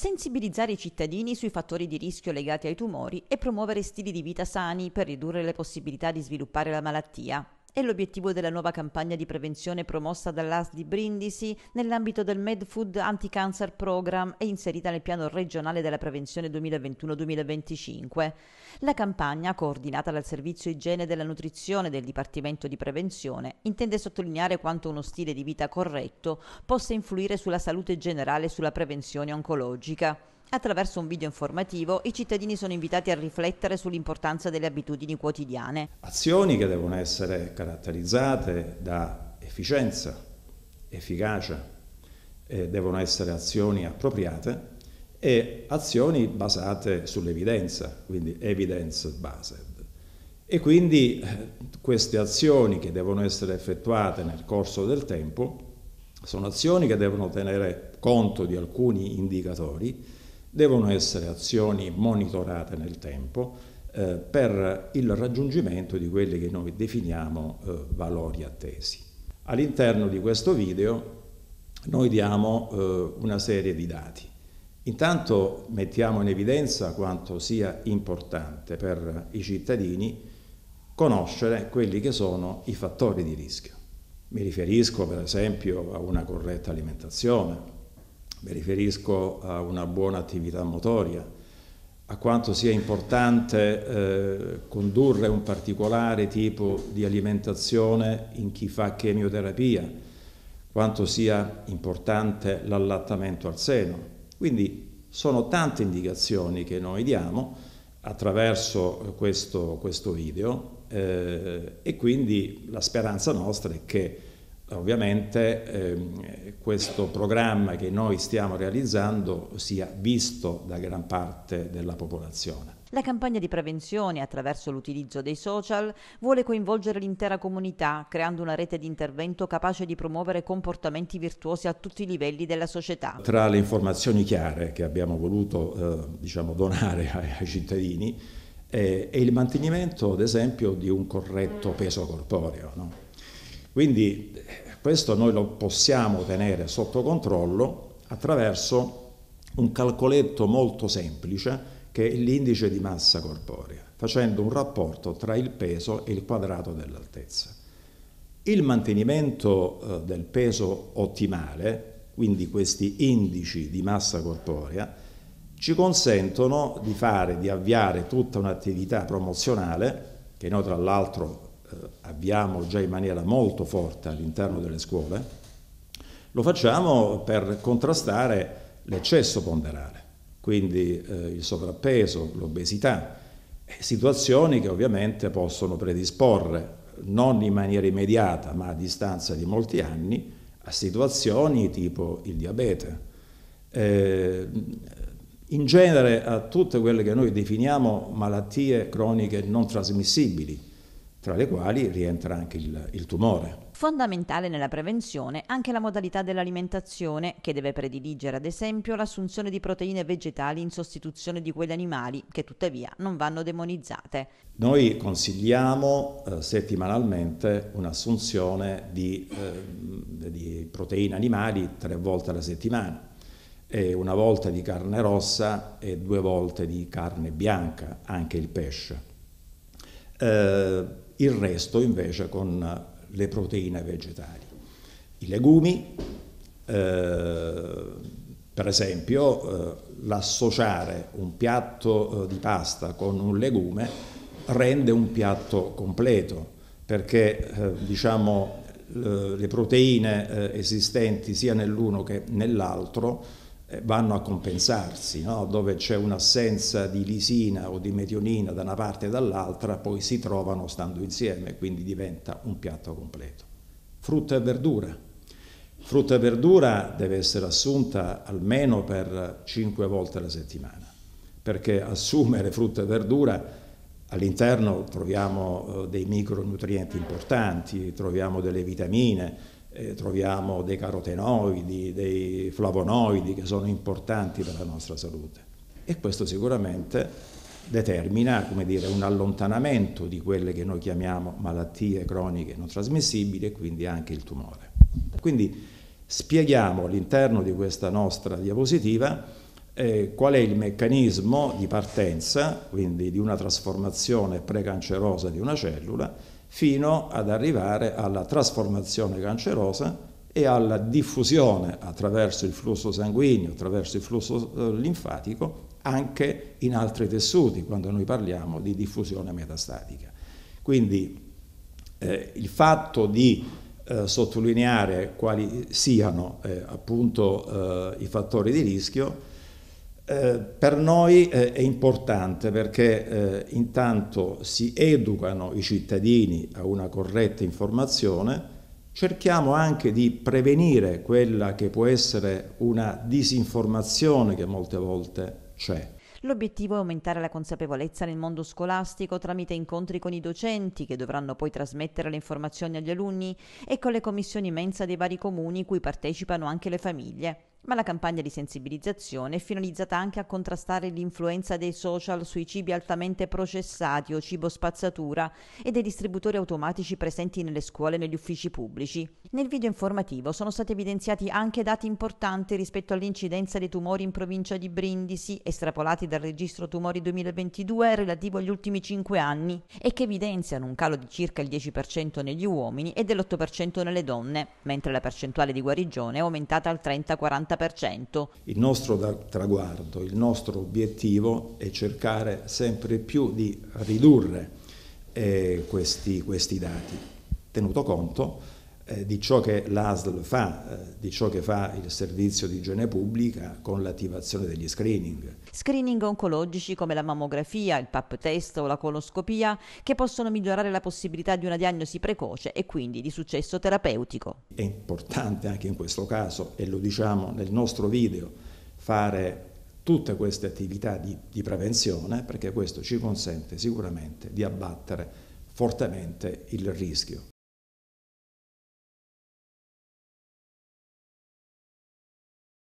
sensibilizzare i cittadini sui fattori di rischio legati ai tumori e promuovere stili di vita sani per ridurre le possibilità di sviluppare la malattia. È l'obiettivo della nuova campagna di prevenzione promossa dall'AS di Brindisi nell'ambito del MedFood Anti-Cancer Program e inserita nel piano regionale della prevenzione 2021-2025. La campagna, coordinata dal Servizio Igiene della Nutrizione del Dipartimento di Prevenzione, intende sottolineare quanto uno stile di vita corretto possa influire sulla salute generale e sulla prevenzione oncologica. Attraverso un video informativo i cittadini sono invitati a riflettere sull'importanza delle abitudini quotidiane. Azioni che devono essere caratterizzate da efficienza, efficacia, eh, devono essere azioni appropriate e azioni basate sull'evidenza, quindi evidence based. E quindi eh, queste azioni che devono essere effettuate nel corso del tempo sono azioni che devono tenere conto di alcuni indicatori devono essere azioni monitorate nel tempo eh, per il raggiungimento di quelli che noi definiamo eh, valori attesi. All'interno di questo video noi diamo eh, una serie di dati. Intanto mettiamo in evidenza quanto sia importante per i cittadini conoscere quelli che sono i fattori di rischio. Mi riferisco per esempio a una corretta alimentazione, mi riferisco a una buona attività motoria, a quanto sia importante eh, condurre un particolare tipo di alimentazione in chi fa chemioterapia, quanto sia importante l'allattamento al seno. Quindi sono tante indicazioni che noi diamo attraverso questo, questo video eh, e quindi la speranza nostra è che ovviamente eh, questo programma che noi stiamo realizzando sia visto da gran parte della popolazione. La campagna di prevenzione attraverso l'utilizzo dei social vuole coinvolgere l'intera comunità, creando una rete di intervento capace di promuovere comportamenti virtuosi a tutti i livelli della società. Tra le informazioni chiare che abbiamo voluto eh, diciamo donare ai, ai cittadini eh, è il mantenimento, ad esempio, di un corretto peso corporeo. No? Quindi questo noi lo possiamo tenere sotto controllo attraverso un calcoletto molto semplice che è l'indice di massa corporea, facendo un rapporto tra il peso e il quadrato dell'altezza. Il mantenimento eh, del peso ottimale, quindi questi indici di massa corporea, ci consentono di fare, di avviare tutta un'attività promozionale, che noi tra l'altro eh, avviamo già in maniera molto forte all'interno delle scuole, lo facciamo per contrastare l'eccesso ponderale, quindi eh, il sovrappeso, l'obesità, situazioni che ovviamente possono predisporre, non in maniera immediata, ma a distanza di molti anni, a situazioni tipo il diabete. Eh, in genere a tutte quelle che noi definiamo malattie croniche non trasmissibili, tra le quali rientra anche il, il, tumore. Fondamentale nella prevenzione anche la modalità dell'alimentazione, che deve prediligere ad esempio l'assunzione di proteine vegetali in sostituzione di quelle animali, che tuttavia non vanno demonizzate. Noi consigliamo eh, settimanalmente un'assunzione di, eh, di proteine animali tre volte alla settimana una volta di carne rossa e due volte di carne bianca, anche il pesce eh, il resto invece con le proteine vegetali. I legumi, eh, per esempio, eh, l'associare un piatto eh, di pasta con un legume rende un piatto completo, perché eh, diciamo, eh, le proteine esistenti sia nell'uno che nell'altro eh, vanno a compensarsi, no? dove c'è un'assenza di lisina o di metionina da una parte e dall'altra, poi si trovano stando insieme, quindi diventa un piatto completo. Frutta e verdura. Frutta e verdura deve essere assunta almeno per 5 volte alla settimana, perché assumere frutta e verdura all'interno troviamo eh, dei micronutrienti importanti, troviamo delle vitamine, eh, troviamo dei carotenoidi, dei flavonoidi che sono importanti per la nostra salute. E questo sicuramente determina dire, un allontanamento di quelle che noi chiamiamo malattie croniche non trasmissibili e quindi anche il tumore. Quindi spieghiamo all'interno di questa nostra diapositiva eh, qual è il meccanismo di partenza, quindi di una trasformazione precancerosa di una cellula fino ad arrivare alla trasformazione cancerosa e alla diffusione attraverso il flusso sanguigno, attraverso il flusso eh, linfatico, anche in altri tessuti, quando noi parliamo di diffusione metastatica. Quindi eh, il fatto di eh, sottolineare quali siano eh, appunto eh, i fattori di rischio eh, per noi eh, è importante perché eh, intanto si educano i cittadini a una corretta informazione, cerchiamo anche di prevenire quella che può essere una disinformazione che molte volte c'è. L'obiettivo è aumentare la consapevolezza nel mondo scolastico tramite incontri con i docenti che dovranno poi trasmettere le informazioni agli alunni e con le commissioni mensa dei vari comuni cui partecipano anche le famiglie ma la campagna di sensibilizzazione è finalizzata anche a contrastare l'influenza dei social sui cibi altamente processati o cibo spazzatura e dei distributori automatici presenti nelle scuole e negli uffici pubblici. Nel video informativo sono stati evidenziati anche dati importanti rispetto all'incidenza dei tumori in provincia di Brindisi, estrapolati dal registro tumori 2022 relativo agli ultimi 5 anni, e che evidenziano un calo di circa il 10% negli uomini e dell'8% nelle donne, mentre la percentuale di guarigione è aumentata al 30-40%. Il nostro traguardo, il nostro obiettivo è cercare sempre più di ridurre eh, questi, questi, dati, tenuto conto eh, di ciò che l'ASL fa, eh, di ciò che fa il servizio di igiene pubblica con l'attivazione degli screening. Screening oncologici come la mammografia, il pap test o la coloscopia che possono migliorare la possibilità di una diagnosi precoce e quindi di successo terapeutico. È importante anche in questo caso, e lo diciamo nel nostro video, fare tutte queste attività di, di, prevenzione perché questo ci consente sicuramente di abbattere fortemente il rischio.